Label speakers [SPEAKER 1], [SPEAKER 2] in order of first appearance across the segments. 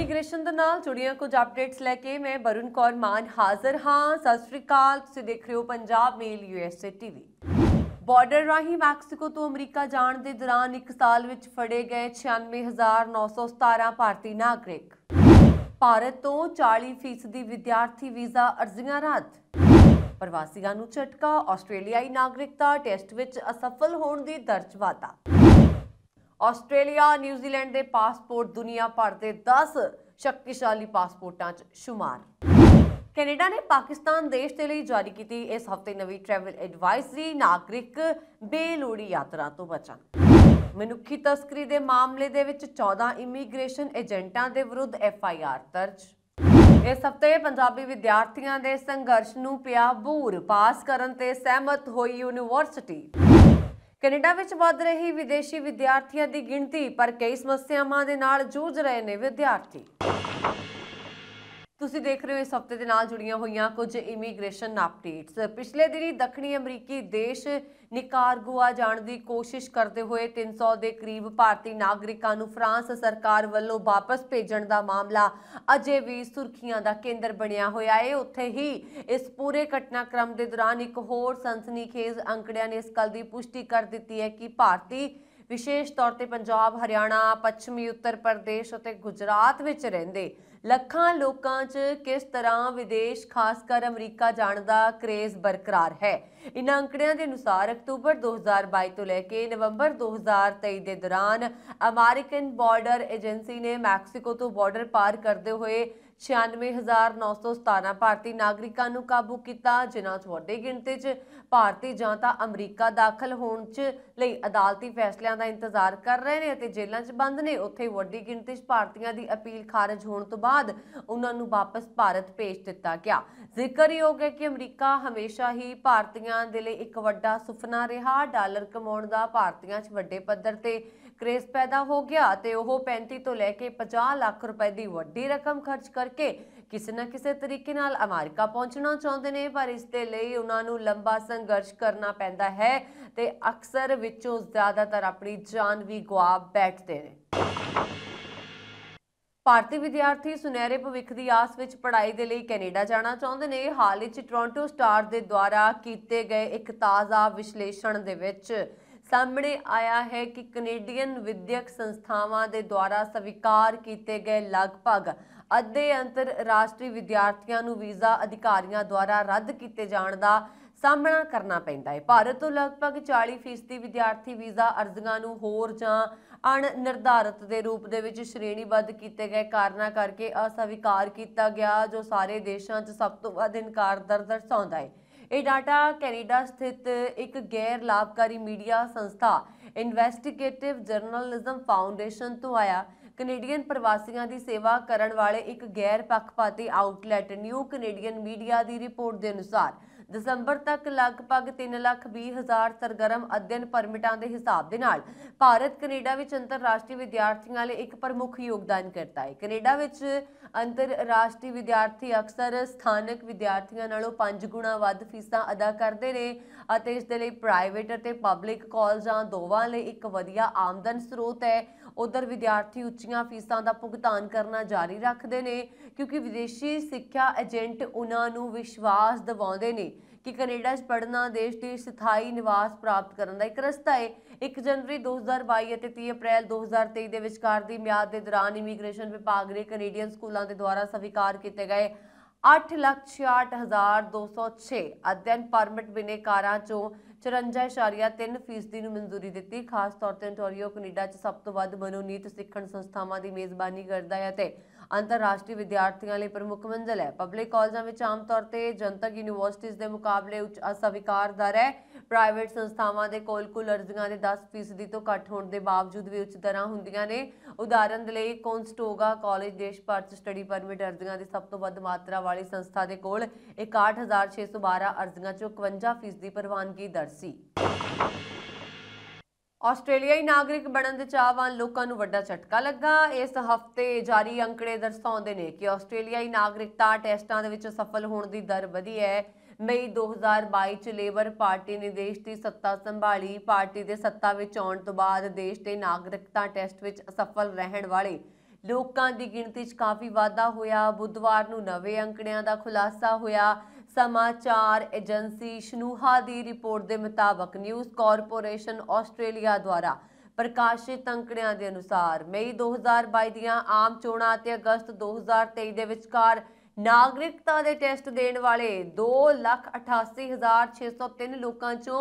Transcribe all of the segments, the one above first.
[SPEAKER 1] immigration ਦੇ ਨਾਲ ਜੁੜੀਆਂ ਕੁਝ ਅਪਡੇਟਸ ਲੈ ਕੇ ਮੈਂ ਬਰੁਨ ਕੌਰ ਮਾਨ ਹਾਜ਼ਰ ਹਾਂ ਸਤਿ ਸ੍ਰੀ ਅਕਾਲ ਤੁਸੀਂ ਦੇਖ ਰਹੇ ਹੋ Punjab Mail USA TV border ਰਾਹੀਂ ਮੈਕਸੀਕੋ ਤੋਂ ਅਮਰੀਕਾ ਜਾਣ ਦੇ ਦੌਰਾਨ ਇੱਕ ਸਾਲ ਵਿੱਚ ਫੜੇ ਗਏ 96917 ਭਾਰਤੀ ਨਾਗਰਿਕ ਭਾਰਤ ਤੋਂ 40% ਦੀ ਵਿਦਿਆਰਥੀ ਵੀਜ਼ਾ ਅਰਜ਼ੀਆਂ ਰੱਦ ਪ੍ਰਵਾਸੀਆਂ ਨੂੰ ਝਟਕਾ ਆਸਟ੍ਰੇਲੀਆਈ ਨਾਗਰਿਕਤਾ ਟੈਸਟ ਵਿੱਚ ਅਸਫਲ ਹੋਣ ਦੀ ਦਰਜ ਆਸਟ੍ਰੇਲੀਆ ਨਿਊਜ਼ੀਲੈਂਡ ਦੇ ਪਾਸਪੋਰਟ ਦੁਨੀਆ ਭਰ ਦੇ 10 ਸ਼ਕਤੀਸ਼ਾਲੀ ਪਾਸਪੋਰਟਾਂ 'ਚ ਸ਼ੁਮਾਰ ਕੈਨੇਡਾ ਨੇ ਪਾਕਿਸਤਾਨ ਦੇਸ਼ ਦੇ ਲਈ ਜਾਰੀ ਕੀਤੀ ਇਸ ਹਫਤੇ ਨਵੀਂ ਟਰੈਵਲ ਐਡਵਾਈਜ਼ਰੀ ਨਾਗਰਿਕ ਬੇਲੋੜੀ ਯਾਤਰਾ ਤੋਂ ਬਚਣ ਮਨੁੱਖੀ ਤਸਕਰੀ ਦੇ ਮਾਮਲੇ ਦੇ ਵਿੱਚ 14 ਇਮੀਗ੍ਰੇਸ਼ਨ ਏਜੰਟਾਂ ਦੇ ਵਿਰੁੱਧ ਐਫ ਆਈ ਆਰ ਦਰਜ ਇਸ ਹਫਤੇ ਪੰਜਾਬੀ ਵਿਦਿਆਰਥੀਆਂ ਦੇ ਸੰਘਰਸ਼ ਨੂੰ ਪਿਆ ਬੂਰ ਪਾਸ ਕਰਨ ਤੇ ਸਹਿਮਤ ਹੋਈ ਯੂਨੀਵਰਸਿਟੀ ਕੈਨੇਡਾ ਵਿੱਚ ਵੱਧ ਰਹੀ ਵਿਦੇਸ਼ੀ ਵਿਦਿਆਰਥੀਆਂ ਦੀ ਗਿਣਤੀ ਪਰ ਕਈ ਸਮੱਸਿਆਵਾਂ ਦੇ ਨਾਲ ਜੂਝ ਰਹੇ ਨੇ ਵਿਦਿਆਰਥੀ ਤੁਸੀਂ ਦੇਖ ਰਹੇ ਹੋ ਇਸ ਹਫਤੇ ਦੇ ਨਾਲ ਜੁੜੀਆਂ ਹੋਈਆਂ ਕੁਝ ਇਮੀਗ੍ਰੇਸ਼ਨ ਅਪਡੇਟਸ ਪਿਛਲੇ ਦਿਨੀ ਦੱਖਣੀ ਅਮਰੀਕੀ ਦੇਸ਼ ਨਿਕਾਰਗੁਆ ਜਾਣ ਦੀ ਕੋਸ਼ਿਸ਼ ਕਰਦੇ ਹੋਏ 300 ਦੇ ਕਰੀਬ ਭਾਰਤੀ ਨਾਗਰਿਕਾਂ ਨੂੰ ਫਰਾਂਸ ਸਰਕਾਰ ਵੱਲੋਂ ਵਾਪਸ ਭੇਜਣ ਦਾ ਮਾਮਲਾ ਅਜੇ ਵੀ ਸੁਰਖੀਆਂ ਦਾ ਕੇਂਦਰ ਬਣਿਆ ਹੋਇਆ ਹੈ ਉੱਥੇ ਹੀ ਇਸ ਪੂਰੇ ਘਟਨਾਕ੍ਰਮ ਦੇ ਦੌਰਾਨ ਇੱਕ ਹੋਰ ਸਨਸਨੀਖੇਜ਼ ਅੰਕੜਿਆਂ ਨੇ ਇਸ ਗੱਲ ਦੀ ਪੁਸ਼ਟੀ ਕਰ ਦਿੱਤੀ ਹੈ ਕਿ ਭਾਰਤੀ ਵਿਸ਼ੇਸ਼ ਤੌਰ ਤੇ ਪੰਜਾਬ ਹਰਿਆਣਾ ਪੱਛਮੀ ਉੱਤਰ ਪ੍ਰਦੇਸ਼ ਅਤੇ ਗੁਜਰਾਤ ਵਿੱਚ ਰਹਿੰਦੇ ਲੱਖਾਂ ਲੋਕਾਂ 'ਚ ਕਿਸ ਤਰ੍ਹਾਂ ਵਿਦੇਸ਼ ਖਾਸ ਕਰ ਅਮਰੀਕਾ ਜਾਣ ਦਾ ਕਰੇਜ਼ ਬਰਕਰਾਰ ਹੈ ਇਨ੍ਹਾਂ ਅੰਕੜਿਆਂ ਦੇ ਅਨੁਸਾਰ ਅਕਤੂਬਰ 2022 ਤੋਂ ਲੈ ਕੇ ਨਵੰਬਰ 2023 ਦੇ ਦੌਰਾਨ ਅਮਰੀਕਨ ਬਾਰਡਰ ਏਜੰਸੀ ਨੇ ਮੈਕਸੀਕੋ ਤੋਂ ਬਾਰਡਰ ਪਾਰ ਕਰਦੇ ਹੋਏ 96917 ਭਾਰਤੀ ਨਾਗਰਿਕਾਂ ਨੂੰ ਕਾਬੂ ਕੀਤਾ ਜਿਨ੍ਹਾਂ 'ਚ ਵੱਡੇ ਗਿਣਤੀ 'ਚ ਭਾਰਤੀ ਜਾਂ ਤਾਂ ਅਮਰੀਕਾ ਦਾਖਲ ਹੋਣ 'ਚ ਲਈ ਅਦਾਲਤੀ ਫੈਸਲਿਆਂ ਦਾ ਇੰਤਜ਼ਾਰ ਕਰ ਰਹੇ ਨੇ ਅਤੇ ਜੇਲ੍ਹਾਂ 'ਚ ਬੰਦ ਨੇ ਉੱਥੇ ਵੱਡੀ ਗਿਣਤੀ 'ਚ ਭਾਰਤੀਆਂ ਦੀ ਅਪੀਲ ਖਾਰਜ ਹੋਣ ਤੋਂ ਬਾਅਦ ਉਹਨਾਂ ਨੂੰ ਵਾਪਸ ਭਾਰਤ ਭੇਜ ਦਿੱਤਾ ਗਿਆ ਜ਼ਿਕਰਯੋਗ ਹੈ ਕਿ ਅਮਰੀਕਾ ਹਮੇਸ਼ਾ ਹੀ ਭਾਰਤੀਆਂ ਦੇ ਲਈ ਇੱਕ ਵੱਡਾ ਸੁਪਨਾ ਰਿਹਾ ਡਾਲਰ ਕਮਾਉਣ ਦਾ ਭਾਰਤੀਆਂ 'ਚ ਵੱਡੇ ਪੱਧਰ ਤੇ ਕ੍ਰੇਸ ਪੈਦਾ ਹੋ ਗਿਆ ਤੇ ਉਹ 35 ਤੋਂ ਲੈ ਕੇ 50 ਲੱਖ ਰੁਪਏ ਦੀ ਵੱਡੀ ਰਕਮ ਖਰਚ ਕਰਕੇ ਕਿਸੇ ਨਾ ਕਿਸੇ ਤਰੀਕੇ ਨਾਲ ਅਮਰੀਕਾ ਪਹੁੰਚਣਾ ਚਾਹੁੰਦੇ ਨੇ ਪਰ ਇਸ ਦੇ ਲਈ ਉਹਨਾਂ ਨੂੰ ਲੰਬਾ ਸੰਘਰਸ਼ ਕਰਨਾ ਪੈਂਦਾ ਹੈ ਤੇ ਅਕਸਰ ਵਿੱਚੋਂ ਜ਼ਿਆਦਾਤਰ ਆਪਣੀ ਜਾਨ ਵੀ ਗਵਾ ਬੈਠਦੇ ਨੇ ਭਾਰਤੀ ਵਿਦਿਆਰਥੀ ਸੁਨਹਿਰੇ ਭਵਿੱਖ ਦੀ ਆਸ ਵਿੱਚ ਪੜ੍ਹਾਈ ਦੇ ਲਈ ਕੈਨੇਡਾ ਜਾਣਾ ਚਾਹੁੰਦੇ ਨੇ ਹਾਲ ਹੀ ਚ ਟੋਰਾਂਟੋ ਸਟਾਰ ਦੇ ਦੁਆਰਾ ਕੀਤੇ ਗਏ ਇੱਕ ਤਾਜ਼ਾ ਵਿਸ਼ਲੇਸ਼ਣ ਦੇ ਵਿੱਚ ਸਾਹਮਣੇ ਆਇਆ ਹੈ ਕਿ ਕੈਨੇਡੀਅਨ ਵਿਦਿਅਕ ਸੰਸਥਾਵਾਂ ਦੇ ਦੁਆਰਾ ਸਵੀਕਾਰ ਕੀਤੇ ਗਏ ਲਗਭਗ ਅੱਧੇ ਅੰਤਰਰਾਸ਼ਟਰੀ ਵਿਦਿਆਰਥੀਆਂ ਨੂੰ ਵੀਜ਼ਾ ਅਧਿਕਾਰੀਆਂ ਦੁਆਰਾ ਰੱਦ ਕੀਤੇ ਜਾਣ ਦਾ ਸਾਹਮਣਾ ਕਰਨਾ ਪੈਂਦਾ ਹੈ ਭਾਰਤ ਤੋਂ ਲਗਭਗ 40% ਵਿਦਿਆਰਥੀ ਵੀਜ਼ਾ ਅਰਜ਼ੀਆਂ ਨੂੰ ਹੋਰ ਜਾਂ ਅਣ ਨਿਰਧਾਰਤ ਦੇ ਰੂਪ ਦੇ ਵਿੱਚ ਸ਼੍ਰੇਣੀਬੱਧ ਕੀਤੇ ਗਏ ਕਾਰਨਾਂ ਕਰਕੇ ਅਸਵੀਕਾਰ ਕੀਤਾ ਗਿਆ ਜੋ ਸਾਰੇ ਦੇਸ਼ਾਂ 'ਚ ਸਭ ਤੋਂ ਵੱਧ ਇਨਕਾਰ ਦਰ ਦਰਸਾਉਂਦਾ ਹੈ ਇਹ ਡਾਟਾ ਕੈਨੇਡਾ ਸਥਿਤ ਇੱਕ ਗੈਰ ਲਾਭਕਾਰੀ ਮੀਡੀਆ ਸੰਸਥਾ ਇਨਵੈਸਟੀਗੇਟਿਵ ਜਰਨਲਿਜ਼ਮ ਫਾਊਂਡੇਸ਼ਨ ਤੋਂ ਆਇਆ ਕੈਨੇਡੀਅਨ ਪ੍ਰਵਾਸੀਆਂ ਦੀ ਸੇਵਾ ਕਰਨ ਵਾਲੇ ਇੱਕ ਗੈਰ ਪੱਖਪਾਤੀ ਆਊਟਲੈਟ ਨਿਊ ਕੈਨੇਡੀਅਨ ਮੀਡੀਆ ਦੀ ਰਿਪੋਰਟ ਦੇ ਅਨੁਸਾਰ ਦਸੰਬਰ ਤੱਕ ਲਗਭਗ 3 ਲੱਖ 20 ਹਜ਼ਾਰ ਸਰਗਰਮ ਅਧਿਐਨ ਪਰਮਿਟਾਂ ਦੇ ਹਿਸਾਬ ਦੇ ਨਾਲ ਭਾਰਤ ਕੈਨੇਡਾ ਵਿੱਚ ਅੰਤਰਰਾਸ਼ਟਰੀ ਵਿਦਿਆਰਥੀਆਂ ਲਈ ਇੱਕ ਪ੍ਰਮੁੱਖ ਯੋਗਦਾਨ ਕਰਦਾ ਹੈ ਕੈਨੇਡਾ ਵਿੱਚ ਅੰਤਰਰਾਸ਼ਟਰੀ ਵਿਦਿਆਰਥੀ ਅਕਸਰ ਸਥਾਨਕ ਵਿਦਿਆਰਥੀਆਂ ਨਾਲੋਂ 5 ਗੁਣਾ ਵੱਧ ਫੀਸਾਂ ਅਦਾ ਕਰਦੇ ਨੇ ਅਤੇ ਇਸ ਦੇ ਲਈ ਪ੍ਰਾਈਵੇਟ ਅਤੇ ਪਬਲਿਕ ਕਾਲਜਾਂ ਦੋਵਾਂ ਲਈ ਇੱਕ ਵਧੀਆ ਆਮਦਨ ਸਰੋਤ ਹੈ ਉਧਰ ਵਿਦਿਆਰਥੀ ਉੱਚੀਆਂ ਫੀਸਾਂ ਦਾ ਭੁਗਤਾਨ ਕਰਨਾ ਜਾਰੀ ਰੱਖਦੇ ਨੇ ਕਿਉਂਕਿ ਵਿਦੇਸ਼ੀ ਸਿੱਖਿਆ ਏਜੰਟ ਉਹਨਾਂ ਨੂੰ ਵਿਸ਼ਵਾਸ ਦਿਵਾਉਂਦੇ ਨੇ ਕਿ ਕੈਨੇਡਾ 'ਚ ਪੜ੍ਹਨਾ ਦੇਸ਼ ਦੀ ਸਥਾਈ ਨਿਵਾਸ ਪ੍ਰਾਪਤ ਕਰਨ ਦਾ ਇੱਕ ਰਸਤਾ ਹੈ 1 ਜਨਵਰੀ 2022 ਅਤੇ 30 ਅਪ੍ਰੈਲ 2023 ਦੇ ਵਿਚਕਾਰ ਦੀ ਮਿਆਦ ਦੇ ਦੌਰਾਨ ਇਮੀਗ੍ਰੇਸ਼ਨ ਵਿਭਾਗ ਨੇ ਕੈਨੇਡੀਅਨ ਸਕੂਲਾਂ ਦੇ ਦੁਆਰਾ ਸਵੀਕਾਰ ਕੀਤੇ ਗਏ 866206 ਅਧਿਐਨ ਪਰਮਿਟ ਬਿਨੇ ਕਾਰਾਂ 'ਚੋਂ 54.3 ਫੀਸਦੀ ਨੂੰ ਮਨਜ਼ੂਰੀ ਦਿੱਤੀ ਖਾਸ ਤੌਰ ਤੇ ਅੰਟੋਰੀਓ ਕੈਨੇਡਾ 'ਚ ਸਭ ਤੋਂ ਵੱਧ ਮਨੋਨੀਤ ਸਿੱਖਣ ਸੰਸਥਾਵਾਂ ਦੀ ਮੇਜ਼ਬਾਨੀ ਕਰਦਾ ਹੈ ਤੇ ਅੰਤਰਰਾਸ਼ਟਰੀ ਵਿਦਿਆਰਥੀਆਂ ਲਈ ਪ੍ਰਮੁੱਖ ਮੰਜ਼ਲ ਹੈ ਪਬਲਿਕ ਕਾਲਜਾਂ ਵਿੱਚ ਆਮ ਤੌਰ ਤੇ ਜਨਤਕ ਯੂਨੀਵਰਸਿਟੀਆਂ ਦੇ ਮੁਕਾਬਲੇ ਉੱਚ ਅਸਵੀਕਾਰ ਦਰ ਹੈ ਪ੍ਰਾਈਵੇਟ ਸੰਸਥਾਵਾਂ ਦੇ ਕੋਲ ਕੁੱਲ ਅਰਜ਼ੀਆਂ ਦੇ 10% ਤੋਂ ਘੱਟ ਹੋਣ ਦੇ ਬਾਵਜੂਦ ਵੀ ਉੱਚ ਦਰਾਂ ਹੁੰਦੀਆਂ ਨੇ ਉਦਾਹਰਨ ਦੇ ਲਈ ਕੌਨਸਟੋਗਾ ਕਾਲਜ ਦੇਸ਼ ਭਰ 'ਚ ਸਟੱਡੀ ਪਰਮਿਟ ਅਰਜ਼ੀਆਂ ਦੀ ਸਭ ਤੋਂ ਵੱਧ ਮਾਤਰਾ ਵਾਲੀ ਸੰਸਥਾ ਦੇ ਕੋਲ 61612 ਅਰਜ਼ੀਆਂ 'ਚੋਂ 51% ਪ੍ਰਵਾਨਗੀ ਦਰ ਸੀ ਆਸਟ੍ਰੇਲੀਆਈ ਨਾਗਰਿਕ ਬਣਨ ਦੇ ਚਾਹਵਾਨ ਲੋਕਾਂ ਨੂੰ ਵੱਡਾ ਝਟਕਾ ਲੱਗਾ ਇਸ ਹਫਤੇ ਜਾਰੀ ਅੰਕੜੇ ਦਰਸਾਉਂਦੇ ਨੇ ਕਿ ਆਸਟ੍ਰੇਲੀਆਈ ਨਾਗਰਿਕਤਾ ਟੈਸਟਾਂ ਦੇ ਵਿੱਚ ਸਫਲ ਹੋਣ ਦੀ ਦਰ ਵਧੀ ਹੈ ਮਈ 2022 ਚ ਲੇਬਰ ਪਾਰਟੀ ਨੇ ਦੇਸ਼ ਦੀ ਸੱਤਾ ਸੰਭਾਲੀ ਪਾਰਟੀ ਦੇ ਸੱਤਾ ਵਿੱਚ ਆਉਣ ਤੋਂ ਬਾਅਦ ਦੇਸ਼ ਦੇ ਨਾਗਰਿਕਤਾ ਟੈਸਟ ਵਿੱਚ ਅਸਫਲ ਰਹਿਣ ਵਾਲੇ ਲੋਕਾਂ ਦੀ ਗਿਣਤੀ 'ਚ ਕਾਫੀ ਵਾਧਾ ਹੋਇਆ ਬੁੱਧਵਾਰ ਨੂੰ ਨਵੇਂ ਅੰਕੜਿਆਂ ਦਾ ਖੁਲਾਸਾ ਹੋਇਆ ਸਮਾਚਾਰ ਏਜੰਸੀ ਸ਼ਨੂਹਾ ਦੀ ਰਿਪੋਰਟ ਦੇ ਮੁਤਾਬਕ ਨਿਊਜ਼ ਕਾਰਪੋਰੇਸ਼ਨ ਆਸਟ੍ਰੇਲੀਆ ਦੁਆਰਾ ਪ੍ਰਕਾਸ਼ਿਤ ਅੰਕੜਿਆਂ ਦੇ ਅਨੁਸਾਰ ਮਈ 2022 ਦੀਆਂ ਆਮ ਚੋਣਾਂ ਅਤੇ ਅਗਸਤ 2023 ਦੇ ਵਿਚਕਾਰ ਨਾਗਰਿਕਤਾ ਦੇ ਟੈਸਟ ਦੇਣ ਵਾਲੇ 288603 ਲੋਕਾਂ ਚੋਂ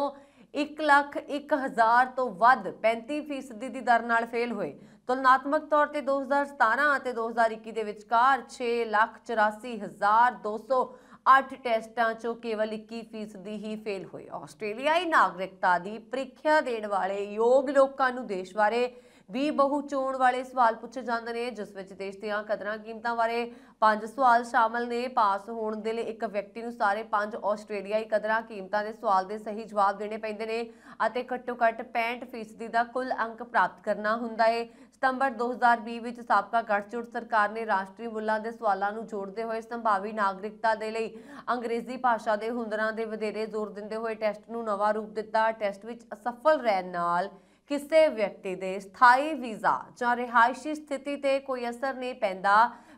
[SPEAKER 1] 101000 ਤੋਂ ਵੱਧ 35% ਦੀ ਦਰ ਨਾਲ ਫੇਲ ਹੋਏ ਤੁਲਨਾਤਮਕ ਤੌਰ ਤੇ 2017 ਅਤੇ 2021 ਦੇ ਵਿਚਕਾਰ 684208 ਟੈਸਟਾਂ ਚੋਂ ਕੇਵਲ 21% ਹੀ ਫੇਲ ਹੋਏ ਆਸਟ੍ਰੇਲੀਆਈ ਨਾਗਰਿਕਤਾ ਦੀ ਪ੍ਰੀਖਿਆ ਦੇਣ ਵਾਲੇ ਯੋਗ ਲੋਕਾਂ ਨੂੰ ਦੇਸ਼ ਬਾਰੇ ਵੀ ਬਹੁ ਚੋਣ ਵਾਲੇ ਸਵਾਲ ਪੁੱਛੇ ਜਾਂਦੇ ਨੇ ਜਿਸ ਵਿੱਚ ਦੇਸ਼ ਦੀਆਂ ਕਦਰਾਂ ਕੀਮਤਾਂ ਬਾਰੇ ਪੰਜ ਸਵਾਲ ਸ਼ਾਮਲ ਨੇ ਪਾਸ ਹੋਣ ਦੇ ਲਈ ਇੱਕ ਵਿਅਕਤੀ ਨੂੰ ਸਾਰੇ ਪੰਜ ਆਸਟ੍ਰੇਲੀਆਈ ਕਦਰਾਂ ਕੀਮਤਾਂ ਦੇ ਸਵਾਲ ਦੇ ਸਹੀ ਜਵਾਬ ਦੇਣੇ ਪੈਂਦੇ ਨੇ ਅਤੇ ਘੱਟੋ-ਘੱਟ 65% ਦਾ ਕੁੱਲ ਅੰਕ ਪ੍ਰਾਪਤ ਕਰਨਾ ਹੁੰਦਾ ਹੈ ਸਤੰਬਰ 2020 ਵਿੱਚ ਸਾਬਕਾ ਗੱਠਜੋੜ ਸਰਕਾਰ ਨੇ ਰਾਸ਼ਟਰੀ ਮੁੱਲਾਂ ਦੇ ਸਵਾਲਾਂ ਨੂੰ ਜੋੜਦੇ ਹੋਏ ਸੰਭਾਵੀ ਨਾਗਰਿਕਤਾ ਦੇ ਲਈ ਅੰਗਰੇਜ਼ੀ ਭਾਸ਼ਾ ਦੇ ਹੁੰਦਰਾਂ ਦੇ ਵਧੇਰੇ ਜ਼ੋਰ ਦਿੰਦੇ ਹੋਏ ਟੈਸਟ ਨੂੰ ਨਵਾਂ ਰੂਪ ਦਿੱਤਾ ਟੈਸਟ ਵਿੱਚ ਅਸਫਲ ਰਹਿਣ ਨਾਲ ਕਿਸੇ ਵਿਅਕਤੀ ਦੇ ਸਥਾਈ ਵੀਜ਼ਾ ਜਾਂ ਰਿਹਾਇਸ਼ੀ ਸਥਿਤੀ ਤੇ ਕੋਈ ਅਸਰ ਨਹੀਂ ਪੈਂਦਾ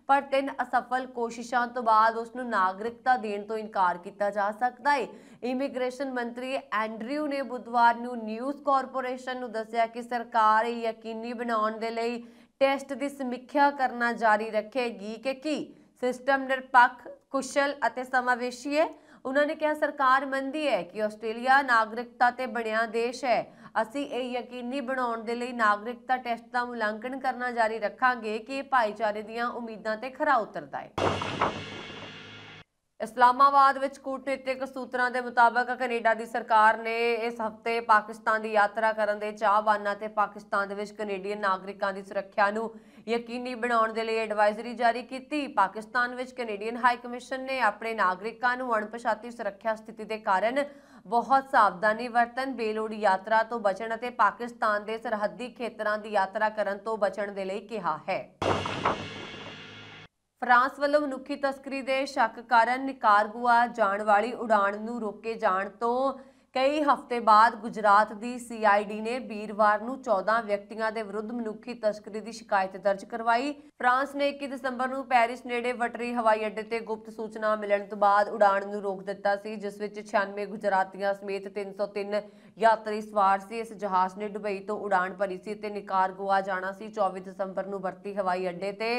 [SPEAKER 1] ਪਰ ਤਿੰਨ ਅਸਫਲ ਕੋਸ਼ਿਸ਼ਾਂ ਤੋਂ ਬਾਅਦ ਉਸ ਨੂੰ ਨਾਗਰਿਕਤਾ ਦੇਣ ਤੋਂ ਇਨਕਾਰ ਕੀਤਾ ਜਾ ਸਕਦਾ ਹੈ ਇਮੀਗ੍ਰੇਸ਼ਨ ਮੰਤਰੀ ਐਂਡਰਿਊ ਨੇ ਬੁੱਧਵਾਰ ਨੂੰ ਨਿਊਜ਼ ਕਾਰਪੋਰੇਸ਼ਨ ਨੂੰ ਦੱਸਿਆ ਕਿ ਸਰਕਾਰ ਇਹ ਯਕੀਨੀ ਬਣਾਉਣ ਦੇ ਲਈ ਟੈਸਟ ਦੀ ਸਮੀਖਿਆ ਕਰਨਾ ਜਾਰੀ ਰੱਖੇਗੀ ਕਿ ਕੀ ਸਿਸਟਮ ਨਿਰਪੱਖ ਕੁਸ਼ਲ ਅਤੇ ਸਮਾਵੇਸ਼ੀ ਹੈ ਉਹਨਾਂ ਨੇ ਕਿਹਾ ਸਰਕਾਰ ਮੰਨਦੀ ਹੈ ਕਿ ਆਸਟ੍ਰੇਲੀਆ ਨਾਗਰਿਕਤਾ ਤੇ ਬਣਿਆ ਦੇਸ਼ ਹੈ ਅਸੀਂ ਇਹ ਯਕੀਨੀ ਬਣਾਉਣ ਦੇ ਲਈ ਨਾਗਰਿਕਤਾ ਟੈਸਟ ਦਾ ਮੁਲਾਂਕਣ ਕਰਨਾ ਜਾਰੀ ਰੱਖਾਂਗੇ ਕਿ ਇਹ ਭਾਈਚਾਰੇ ਦੀਆਂ ਉਮੀਦਾਂ ਤੇ ਖਰਾ ਉਤਰਦਾ ਹੈ ਇਸਲਾਮਾਬਾਦ ਵਿੱਚ ਕੂਟਨੀਤਿਕ ਸੂਤਰਾਂ ਦੇ ਮੁਤਾਬਕ ਕੈਨੇਡਾ ਦੀ ਸਰਕਾਰ ਨੇ ਇਸ ਹਫਤੇ ਪਾਕਿਸਤਾਨ ਦੀ ਯਾਤਰਾ ਕਰਨ ਦੇ ਚਾਹਵਾਨਾਂ ਤੇ ਪਾਕਿਸਤਾਨ ਦੇ ਵਿੱਚ ਕੈਨੇਡੀਅਨ ਨਾਗਰਿਕਾਂ ਦੀ ਸੁਰੱਖਿਆ ਨੂੰ ਯਕੀਨੀ ਬਣਾਉਣ ਦੇ ਲਈ ਐਡਵਾਈਜ਼ਰੀ ਜਾਰੀ ਕੀਤੀ ਪਾਕਿਸਤਾਨ ਵਿੱਚ ਕੈਨੇਡੀਅਨ ਹਾਈ ਕਮਿਸ਼ਨ ਨੇ ਆਪਣੇ ਨਾਗਰਿਕਾਂ ਨੂੰ ਅਣਪਛਾਤੀ ਸੁਰੱਖਿਆ ਸਥਿਤੀ ਦੇ ਕਾਰਨ ਬਹੁਤ ਸਾਵਧਾਨੀ ਵਰਤਣ ਬੇਲੋੜੀ ਯਾਤਰਾ ਤੋਂ ਬਚਣ ਅਤੇ ਪਾਕਿਸਤਾਨ ਦੇ ਸਰਹੱਦੀ ਖੇਤਰਾਂ ਦੀ ਯਾਤਰਾ ਕਰਨ ਤੋਂ ਬਚਣ ਦੇ ਲਈ ਕਿਹਾ ਹੈ ਫਰਾਂਸ ਵੱਲੋਂ ਮਨੁੱਖੀ ਤਸਕਰੀ ਦੇ ਸ਼ੱਕ ਕਾਰਨ ਨਿਕਾਰਗੂਆ ਜਾਣ ਵਾਲੀ ਉਡਾਣ ਨੂੰ ਰੋਕੇ ਜਾਣ ਤੋਂ ਕਈ ਹਫ਼ਤੇ ਬਾਅਦ ਗੁਜਰਾਤ ਦੀ ਸੀਆਈਡੀ ਨੇ ਵੀਰਵਾਰ ਨੂੰ 14 ਵਿਅਕਤੀਆਂ ਦੇ ਵਿਰੁੱਧ ਮਨੁੱਖੀ ਤਸਕਰੀ ਦੀ ਸ਼ਿਕਾਇਤ ਦਰਜ ਕਰਵਾਈ ਫਰਾਂਸ ਨੇ 21 ਦਸੰਬਰ ਨੂੰ ਪੈਰਿਸ ਨੇੜੇ ਵਟਰੀ ਹਵਾਈ ਅੱਡੇ ਤੇ ਗੁਪਤ ਸੂਚਨਾ ਮਿਲਣ ਤੋਂ ਬਾਅਦ ਉਡਾਣ ਨੂੰ ਰੋਕ ਦਿੱਤਾ ਸੀ ਜਿਸ ਵਿੱਚ 96 ਗੁਜਰਾਤੀਆਂ ਸਮੇਤ 303 ਯਾਤਰੀ ਸਵਾਰ ਸੀ ਇਸ ਜਹਾਜ਼ ਨੇ ਦੁਬਈ ਤੋਂ ਉਡਾਣ ਭਰੀ ਸੀ ਤੇ ਨਿਕਾਰਗੋਆ ਜਾਣਾ ਸੀ 24 ਦਸੰਬਰ ਨੂੰ ਵਰਤੀ ਹਵਾਈ ਅੱਡੇ ਤੇ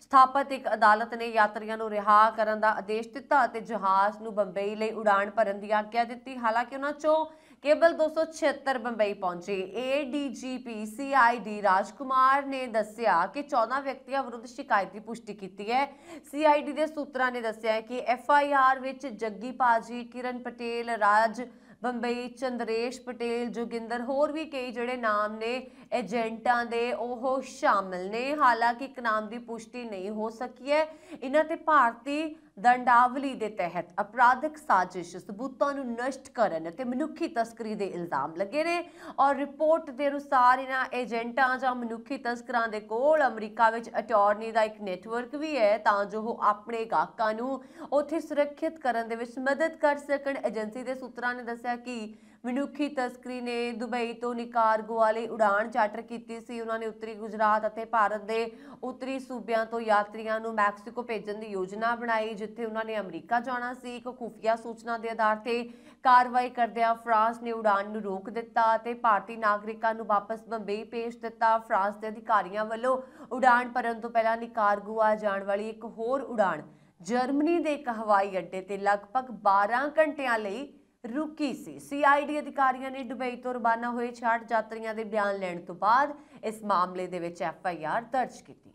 [SPEAKER 1] ਸਥਾਪਿਤ ਇੱਕ ਅਦਾਲਤ ਨੇ ਯਾਤਰੀਆਂ ਨੂੰ ਰਿਹਾ ਕਰਨ ਦਾ ਆਦੇਸ਼ ਦਿੱਤਾ ਅਤੇ ਜਹਾਜ਼ ਨੂੰ ਬੰਬਈ ਲਈ ਉਡਾਣ ਭਰਨ ਦੀ ਆਗਿਆ ਦਿੱਤੀ ਹਾਲਾਂਕਿ ਉਹਨਾਂ ਚੋਂ ਕੇਵਲ 276 ਬੰਬਈ ਪਹੁੰਚੇ ਏਡੀਜੀਪੀ ਸੀਆਈਡੀ ਰਾਜਕੁਮਾਰ ਨੇ ਦੱਸਿਆ ਕਿ 14 ਵਿਅਕਤੀਆਂ ਵਿਰੁੱਧ ਸ਼ਿਕਾਇਤ ਦੀ ਪੁਸ਼ਟੀ ਕੀਤੀ ਹੈ ਸੀਆਈਡੀ ਦੇ ਸੂਤਰਾਂ ਨੇ ਦੱਸਿਆ ਕਿ ਐਫਆਈਆਰ ਵਿੱਚ ਜੱਗੀ ਪਾਜੀ ਕਿਰਨ ਪਟੇਲ ਰਾਜ ਬੰਬਈ ਚੰਦਰੇਸ਼ ਪਟੇਲ ਜੋਗਿੰਦਰ ਹੋਰ ਵੀ ਕਈ ਜਿਹੜੇ ਨਾਮ ਨੇ ਏਜੰਟਾਂ ਦੇ ਉਹ ਸ਼ਾਮਲ ਨੇ ਹਾਲਾਂਕਿ ਇੱਕ ਨਾਮ ਦੀ ਪੁਸ਼ਟੀ ਨਹੀਂ ਹੋ ਸਕੀ ਹੈ ਇਹਨਾਂ ਤੇ ਭਾਰਤੀ ਦੰਡਾਵਲੀ ਦੇ ਤਹਿਤ ਅਪਰਾਧਿਕ ਸਾਜ਼ਿਸ਼ ਸਬੂਤਾਂ ਨੂੰ ਨਸ਼ਟ ਕਰਨ ਅਤੇ ਮਨੁੱਖੀ ਤਸਕਰੀ ਦੇ ਇਲਜ਼ਾਮ ਲੱਗੇ ਨੇ ਔਰ ਰਿਪੋਰਟ ਦੇ ਅਨੁਸਾਰ ਇਹਨਾਂ ਏਜੰਟਾਂ ਜਾਂ ਮਨੁੱਖੀ ਤਸਕਰਾਂ ਦੇ ਕੋਲ ਅਮਰੀਕਾ ਵਿੱਚ ਅਟਾਰਨੀ ਦਾ ਇੱਕ ਨੈਟਵਰਕ ਵੀ ਹੈ ਤਾਂ ਜੋ ਉਹ ਆਪਣੇ ਗਾਹਕਾਂ ਨੂੰ ਉੱਥੇ ਸੁਰੱਖਿਅਤ ਕਰਨ ਦੇ ਵਿੱਚ ਮਦਦ ਕਰ ਸਕਣ ਏਜੰਸੀ ਦੇ ਸੂਤਰਾਂ ਨੇ ਦੱਸਿਆ ਕਿ ਮਨੁੱਖੀ ਤਸਕਰੀ ਨੇ ਦੁਬਈ ਤੋਂ ਨਿਕਾਰਗੋ ਵਾਲੀ ਉਡਾਨ ਚਾਰਟਰ ਕੀਤੀ ਸੀ ਉਹਨਾਂ ਨੇ ਉੱਤਰੀ ਗੁਜਰਾਤ ਅਤੇ ਭਾਰਤ ਦੇ ਉੱਤਰੀ ਸੂਬਿਆਂ ਤੋਂ ਯਾਤਰੀਆਂ ਨੂੰ ਮੈਕਸੀਕੋ ਭੇਜਣ ਦੀ ਯੋਜਨਾ ਬਣਾਈ ਜਿੱਥੇ ਉਹਨਾਂ ਨੇ ਅਮਰੀਕਾ ਜਾਣਾ ਸੀ ਇੱਕ ਖੁਫੀਆ ਸੂਚਨਾ ਦੇ ਆਧਾਰ ਤੇ ਕਾਰਵਾਈ ਕਰਦਿਆਂ ਫਰਾਂਸ ਨੇ ਉਡਾਨ ਨੂੰ ਰੋਕ ਦਿੱਤਾ ਅਤੇ ਭਾਰਤੀ ਨਾਗਰਿਕਾਂ ਨੂੰ ਵਾਪਸ ਬੰਬਈ ਭੇਜ ਦਿੱਤਾ ਫਰਾਂਸ ਦੇ ਅਧਿਕਾਰੀਆਂ ਵੱਲੋਂ ਉਡਾਨ ਭਰਨ ਤੋਂ ਪਹਿਲਾਂ ਨਿਕਾਰਗੋ ਜਾਣ ਵਾਲੀ ਇੱਕ ਹੋਰ ਉਡਾਨ ਜਰਮਨੀ ਦੇ ਇੱਕ ਹਵਾਈ ਅੱਡੇ ਤੇ ਲਗਭਗ 12 ਘੰਟਿਆਂ ਲਈ ਰੁਕੀ ਸੀ ਸੀਆਈਡੀ ਅਧਿਕਾਰੀਆਂ ਨੇ ਦੁਬਈ ਤੋਂ ਰਵਾਨਾ ਹੋਏ 66 ਯਾਤਰੀਆਂ ਦੇ ਬਿਆਨ ਲੈਣ ਤੋਂ ਬਾਅਦ ਇਸ ਮਾਮਲੇ ਦੇ ਵਿੱਚ ਐਫਆਈਆਰ ਦਰਜ ਕੀਤੀ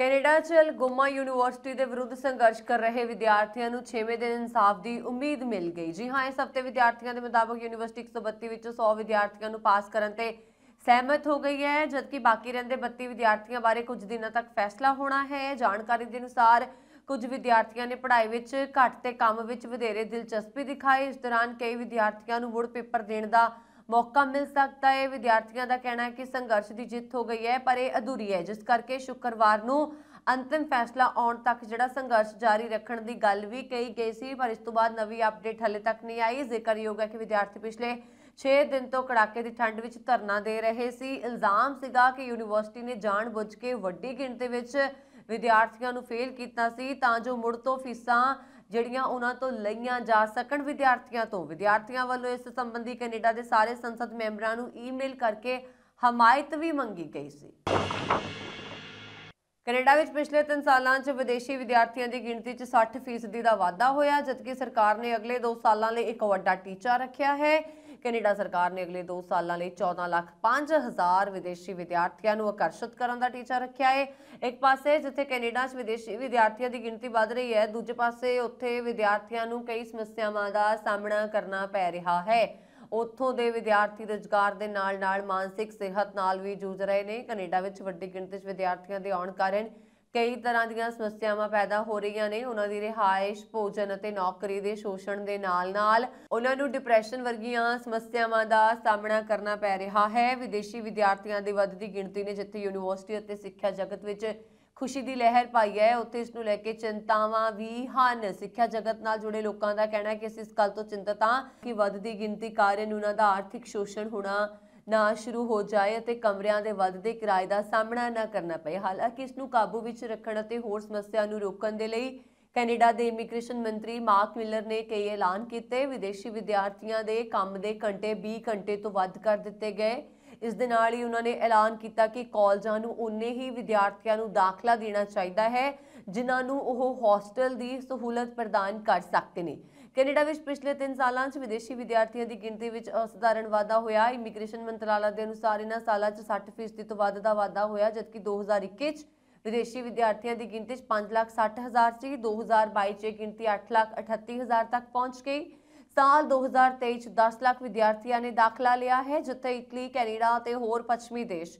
[SPEAKER 1] ਕੈਨੇਡਾ 'ਚ ਗੁਮਾ ਯੂਨੀਵਰਸਿਟੀ ਦੇ ਵਿਰੁੱਧ ਸੰਘਰਸ਼ ਕਰ ਰਹੇ ਵਿਦਿਆਰਥੀਆਂ ਨੂੰ 6ਵੇਂ ਦਿਨ ਇਨਸਾਫ ਦੀ ਉਮੀਦ ਮਿਲ ਗਈ ਜੀ ਹਾਂ ਇਸ ਹਫਤੇ ਵਿਦਿਆਰਥੀਆਂ ਦੇ ਮੁਤਾਬਕ ਯੂਨੀਵਰਸਿਟੀ 132 ਵਿੱਚੋਂ 100 ਵਿਦਿਆਰਥੀਆਂ ਨੂੰ ਪਾਸ ਕਰਨ ਤੇ ਸਹਿਮਤ ਹੋ ਗਈ ਹੈ ਜਦਕਿ ਬਾਕੀ ਰਹਿੰਦੇ 32 ਵਿਦਿਆਰਥੀਆਂ ਬਾਰੇ ਕੁਝ ਦਿਨਾਂ ਤੱਕ ਫੈਸਲਾ ਹੋਣਾ ਹੈ ਜਾਣਕਾਰੀ ਦੇ ਅਨੁਸਾਰ ਕੁਝ ਵਿਦਿਆਰਥੀਆਂ ਨੇ ਪੜ੍ਹਾਈ ਵਿੱਚ ਘੱਟ ਤੇ ਕੰਮ ਵਿੱਚ ਵਧੇਰੇ ਦਿਲਚਸਪੀ ਦਿਖਾਈ ਇਸ ਦੌਰਾਨ ਕਈ ਵਿਦਿਆਰਥੀਆਂ ਨੂੰ ਮੁੜ ਪੇਪਰ ਦੇਣ ਦਾ ਮੌਕਾ ਮਿਲ ਸਕਦਾ ਹੈ ਵਿਦਿਆਰਥੀਆਂ ਦਾ ਕਹਿਣਾ ਹੈ ਕਿ ਸੰਘਰਸ਼ ਦੀ ਜਿੱਤ ਹੋ ਗਈ ਹੈ ਪਰ ਇਹ ਅਧੂਰੀ ਹੈ ਜਿਸ ਕਰਕੇ ਸ਼ੁੱਕਰਵਾਰ ਨੂੰ ਅੰਤਿਮ ਫੈਸਲਾ ਆਉਣ ਤੱਕ ਜਿਹੜਾ ਸੰਘਰਸ਼ ਜਾਰੀ ਰੱਖਣ ਦੀ ਗੱਲ ਵੀ ਕਹੀ ਗਈ ਸੀ ਪਰ ਇਸ ਤੋਂ ਬਾਅਦ ਨਵੀਂ ਅਪਡੇਟ ਹਲੇ ਤੱਕ ਨਹੀਂ ਆਈ ਜ਼ਿਕਰਯੋਗ ਹੈ ਕਿ ਵਿਦਿਆਰਥੀ ਪਿਛਲੇ 6 ਦਿਨ ਤੋਂ ਕੜਾਕੇ ਦੀ ਠੰਡ ਵਿੱਚ ਧਰਨਾ ਦੇ ਰਹੇ ਸੀ ਇਲਜ਼ਾਮ ਸੀਗਾ ਕਿ ਯੂਨੀਵਰਸਿਟੀ ਨੇ ਜਾਣਬੁੱਝ ਕੇ ਵੱਡੀ ਗਿਣਤੀ ਵਿੱਚ ਵਿਦਿਆਰਥੀਆਂ ਨੂੰ ਫੇਲ ਕੀਤਾ ਸੀ ਤਾਂ ਜੋ ਮੁੜ ਤੋਂ ਫੀਸਾਂ ਜਿਹੜੀਆਂ ਉਹਨਾਂ ਤੋਂ ਲਈਆਂ ਜਾ ਸਕਣ ਵਿਦਿਆਰਥੀਆਂ ਤੋਂ ਵਿਦਿਆਰਥੀਆਂ ਵੱਲੋਂ ਇਸ ਸੰਬੰਧੀ ਕੈਨੇਡਾ ਦੇ ਸਾਰੇ ਸੰਸਦ ਮੈਂਬਰਾਂ ਨੂੰ ਈਮੇਲ ਕਰਕੇ ਹਮਾਇਤ ਵੀ ਮੰਗੀ ਗਈ ਸੀ ਕੈਨੇਡਾ ਵਿੱਚ ਪਿਛਲੇ 3 ਸਾਲਾਂ 'ਚ ਵਿਦੇਸ਼ੀ ਵਿਦਿਆਰਥੀਆਂ ਦੀ ਗਿਣਤੀ 'ਚ 60% ਦਾ ਵਾਧਾ ਹੋਇਆ ਜਦਕਿ ਸਰਕਾਰ ਨੇ ਅਗਲੇ 2 ਸਾਲਾਂ ਲਈ ਇੱਕ ਵੱਡਾ ਟੀਚਾ ਰੱਖਿਆ ਹੈ ਕੈਨੇਡਾ ਸਰਕਾਰ ਨੇ ਅਗਲੇ 2 ਸਾਲਾਂ ਲਈ 14 ਲੱਖ 5000 ਵਿਦੇਸ਼ੀ ਵਿਦਿਆਰਥੀਆਂ ਨੂੰ ਆਕਰਸ਼ਿਤ ਕਰਨ ਦਾ ਟੀਚਾ ਰੱਖਿਆ ਹੈ ਇੱਕ ਪਾਸੇ ਜਿੱਥੇ ਕੈਨੇਡਾ 'ਚ ਵਿਦੇਸ਼ੀ ਵਿਦਿਆਰਥੀਆਂ ਦੀ ਗਿਣਤੀ ਵੱਧ ਰਹੀ ਹੈ ਦੂਜੇ ਪਾਸੇ ਉੱਥੇ ਵਿਦਿਆਰਥੀਆਂ ਨੂੰ ਕਈ ਸਮੱਸਿਆਵਾਂ ਦਾ ਸਾਹਮਣਾ ਕਰਨਾ ਪੈ ਰਿਹਾ ਹੈ ਉੱਥੋਂ ਦੇ ਵਿਦਿਆਰਥੀ ਰੁਜ਼ਗਾਰ ਦੇ ਨਾਲ-ਨਾਲ ਮਾਨਸਿਕ ਸਿਹਤ ਨਾਲ ਵੀ ਜੂਝ ਰਹੇ ਨੇ ਕੈਨੇਡਾ ਵਿੱਚ ਵੱਡੀ ਗਿਣਤੀ 'ਚ ਵਿਦਿਆਰਥੀਆਂ ਦੇ ਆਉਣ ਕਾਰਨ ਕਈ ਤਰ੍ਹਾਂ ਦੀਆਂ ਸਮੱਸਿਆਵਾਂ ਪੈਦਾ ਹੋ ਰਹੀਆਂ ਨੇ ਉਹਨਾਂ ਦੀ ਰਿਹਾਇਸ਼ ਭੋਜਨ ਅਤੇ ਨੌਕਰੀ ਦੇ ਸ਼ੋਸ਼ਣ ਦੇ ਨਾਲ-ਨਾਲ ਉਹਨਾਂ ਨੂੰ ਡਿਪਰੈਸ਼ਨ ਵਰਗੀਆਂ ਸਮੱਸਿਆਵਾਂ ਦਾ ਸਾਹਮਣਾ ਕਰਨਾ ਪੈ ਰਿਹਾ ਹੈ ਵਿਦੇਸ਼ੀ ਵਿਦਿਆਰਥੀਆਂ ਦੀ ਵੱਧਦੀ ਗਿਣਤੀ ਨੇ ਜਿੱਥੇ ਯੂਨੀਵਰਸਿਟੀ ਅਤੇ ਸਿੱਖਿਆ ਜਗਤ ਵਿੱਚ ਖੁਸ਼ੀ ਦੀ ਲਹਿਰ ਪਾਈ ਹੈ ਉੱਥੇ ਇਸ ਨੂੰ ਲੈ ਕੇ ਚਿੰਤਾਵਾਂ ਵੀ ਹਨ ਸਿੱਖਿਆ ਜਗਤ ਨਾਲ ਜੁੜੇ ਲੋਕਾਂ ਦਾ ਕਹਿਣਾ ਹੈ ਕਿ ਅਸੀਂ ਇਸ ਗੱਲ ਤੋਂ ਚਿੰਤਤ ਹਾਂ ਕਿ ਵੱਧਦੀ ਗਿਣਤੀ ਕਾਰਨ ਉਹਨਾਂ ਦਾ ਆਰਥਿਕ ਸ਼ੋਸ਼ਣ ਹੋਣਾ ਨਾ ਸ਼ੁਰੂ ਹੋ ਜਾਏ ਅਤੇ ਕਮਰਿਆਂ ਦੇ ਵੱਧਦੇ ਕਿਰਾਏ ਦਾ ਸਾਹਮਣਾ ਨਾ ਕਰਨਾ ਪਏ ਹਾਲਾਂਕਿ ਇਸ ਨੂੰ ਕਾਬੂ ਵਿੱਚ ਰੱਖਣ ਅਤੇ ਹੋਰ ਸਮੱਸਿਆ ਨੂੰ ਰੋਕਣ ਦੇ ਲਈ ਕੈਨੇਡਾ ਦੇ ਇਮੀਗ੍ਰੇਸ਼ਨ ਮੰਤਰੀ ਮਾਰਕ ਮਿਲਰ ਨੇ ਕਈ ਐਲਾਨ ਕੀਤੇ ਵਿਦੇਸ਼ੀ ਵਿਦਿਆਰਥੀਆਂ ਦੇ ਕੰਮ ਦੇ ਘੰਟੇ 20 ਘੰਟੇ ਤੋਂ ਵੱਧ ਕਰ ਦਿੱਤੇ ਗਏ ਇਸ ਦੇ ਨਾਲ ਹੀ ਉਹਨਾਂ ਨੇ ਐਲਾਨ ਕੀਤਾ ਕਿ ਕਾਲਜਾਂ ਨੂੰ ਉਨੇ ਹੀ ਵਿਦਿਆਰਥੀਆਂ ਨੂੰ ਦਾਖਲਾ ਦੇਣਾ ਚਾਹੀਦਾ ਹੈ ਜਿਨ੍ਹਾਂ ਨੂੰ ਉਹ ਹੋਸਟਲ ਦੀ ਸਹੂਲਤ ਪ੍ਰਦਾਨ ਕਰ ਸਕਦੇ ਨੇ ਕੈਨੇਡਾ ਵਿੱਚ ਪਿਛਲੇ 3 ਸਾਲਾਂ 'ਚ ਵਿਦੇਸ਼ੀ ਵਿਦਿਆਰਥੀਆਂ ਦੀ ਗਿਣਤੀ ਵਿੱਚ ਅਸਧਾਰਨ ਵਾਧਾ ਹੋਇਆ ਇਮੀਗ੍ਰੇਸ਼ਨ ਮੰਤਰਾਲਾ ਦੇ ਅਨੁਸਾਰ ਇਹਨਾਂ ਸਾਲਾਂ 'ਚ 60% ਤੋਂ ਵੱਧ ਦਾ ਵਾਧਾ ਹੋਇਆ ਜਦਕਿ 2021 'ਚ ਵਿਦੇਸ਼ੀ ਵਿਦਿਆਰਥੀਆਂ ਦੀ ਗਿਣਤੀ 5,60,000 ਸੀ 2022 'ਚ ਗਿਣਤੀ 8,38,000 ਤੱਕ ਪਹੁੰਚ ਗਈ ਸਾਲ 2023 'ਚ 10 ਲੱਖ ਵਿਦਿਆਰਥੀਆਂ ਨੇ ਦਾਖਲਾ ਲਿਆ ਹੈ ਜਿੱਥੇ ਇਟਲੀ ਕੈਨੇਡਾ ਤੇ ਹੋਰ ਪੱਛਮੀ ਦੇਸ਼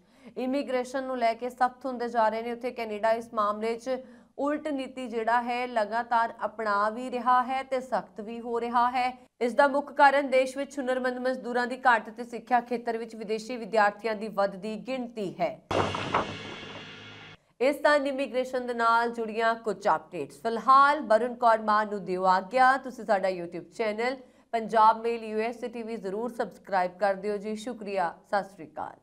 [SPEAKER 1] ਇਮੀਗ੍ਰੇਸ਼ਨ ਨੂੰ ਲੈ ਕੇ ਸਖਤ ਹੁੰਦੇ ਜਾ ਰਹੇ ਨੇ ਉੱਥੇ ਕੈਨੇਡਾ ਇਸ ਮਾਮਲੇ 'ਚ ਉਲਟ ਨੀਤੀ ਜਿਹੜਾ ਹੈ ਲਗਾਤਾਰ ਅਪਣਾ ਵੀ ਰਿਹਾ ਹੈ ਤੇ ਸਖਤ ਵੀ ਹੋ ਰਿਹਾ ਹੈ ਇਸ ਦਾ ਮੁੱਖ ਕਾਰਨ ਦੇਸ਼ ਵਿੱਚ ਹੁਨਰਮੰਦ ਮਜ਼ਦੂਰਾਂ ਦੀ ਘਾਟ ਤੇ ਸਿੱਖਿਆ ਖੇਤਰ ਵਿੱਚ ਵਿਦੇਸ਼ੀ ਵਿਦਿਆਰਥੀਆਂ ਦੀ ਵੱਧਦੀ ਗਿਣਤੀ ਹੈ ਇਸ ਤਾਂ ਇਮੀਗ੍ਰੇਸ਼ਨ ਦੇ ਨਾਲ ਜੁੜੀਆਂ ਕੁਝ ਅਪਡੇਟਸ ਫਿਲਹਾਲ ਬਰਨ ਕੌਰ ਮਾਨ ਨੂੰ ਦਿਓ ਆਗਿਆ ਤੁਸੀਂ ਸਾਡਾ YouTube channel Punjab Mail US TV ਜ਼ਰੂਰ ਸਬਸਕ੍ਰਾਈਬ ਕਰ ਦਿਓ ਜੀ ਸ਼ੁਕਰੀਆ ਸਤਿ ਸ੍ਰੀ ਅਕਾਲ